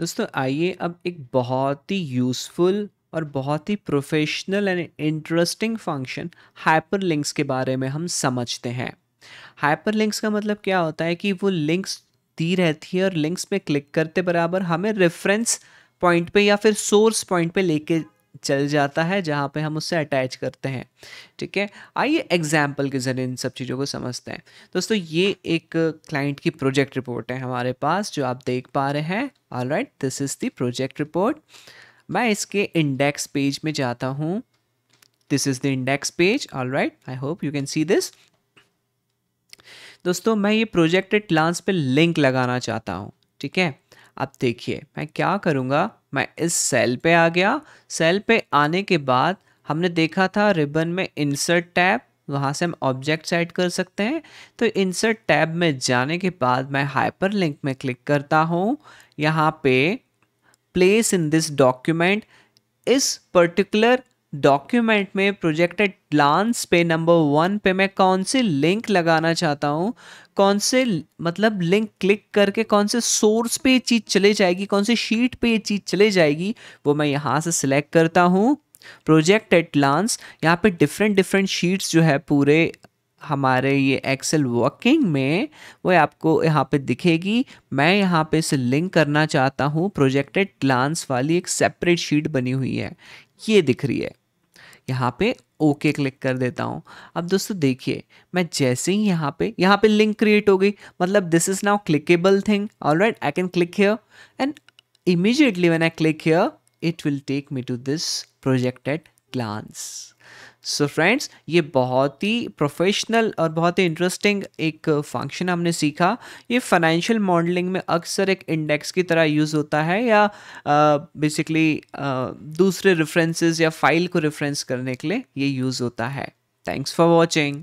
दोस्तों आइए अब एक बहुत ही यूज़फुल और बहुत ही professional and interesting function hyperlinks के बारे में हम समझते हैं हाइपरलिंक्स का मतलब क्या होता है कि वो लिंक्स दी रहती है और लिंक्स पे क्लिक करते बराबर हमें रेफरेंस पॉइंट पे या फिर सोर्स पॉइंट पे लेके चल जाता है जहाँ पे हम उससे अटैच करते हैं ठीक है आइए एग्जाम्पल के ज़रिए इन सब चीज़ों को समझते हैं दोस्तों ये एक क्लाइंट की प्रोजेक्ट रिपोर्ट है हमारे पास जो आप देख पा रहे हैं all right this is the project report मैं इसके इंडेक्स पेज में जाता हूँ this is the index page all right I hope you can see this दोस्तों मैं ये प्रोजेक्ट एट लांस पे लिंक लगाना चाहता हूँ ठीक है अब देखिए मैं क्या करूँगा मैं इस सेल पे आ गया सेल पे आने के बाद हमने देखा था रिबन में इंसर्ट टैब वहाँ से हम ऑब्जेक्ट सेट कर सकते हैं तो इंसर्ट टैब में जाने के बाद मैं हाइपर लिंक में क्लिक करता हूँ यहाँ पे प्लेस इन दिस डॉक्यूमेंट इस पर्टिकुलर डॉक्यूमेंट में प्रोजेक्टेड प्लान्स पे नंबर वन पे मैं कौन से लिंक लगाना चाहता हूँ कौन से मतलब लिंक क्लिक करके कौन से सोर्स पे ये चीज़ चले जाएगी कौन से शीट पे ये चीज़ चले जाएगी वो मैं यहाँ से सिलेक्ट करता हूँ प्रोजेक्ट एट लांस यहाँ पे डिफरेंट डिफरेंट शीट्स जो है पूरे हमारे ये एक्सेल वर्किंग में वो आपको यहाँ पे दिखेगी मैं यहाँ पे इसे लिंक करना चाहता हूँ प्रोजेक्टेड प्लान्स वाली एक सेपरेट शीट बनी हुई है ये दिख रही है यहाँ पे ओके क्लिक कर देता हूँ अब दोस्तों देखिए मैं जैसे ही यहाँ पे यहाँ पे लिंक क्रिएट हो गई मतलब this is now clickable thing all right I can click here and immediately when I click here will take me to this project at glance so friends ये बहुत ही प्रोफेशनल और बहुत ही इंटरेस्टिंग एक function हमने सीखा ये फाइनेंशियल मॉडलिंग में अक्सर एक इंडेक्स की तरह यूज़ होता है या बेसिकली दूसरे रेफरेंसेस या फाइल को रेफरेंस करने के लिए ये यूज़ होता है थैंक्स फॉर वॉचिंग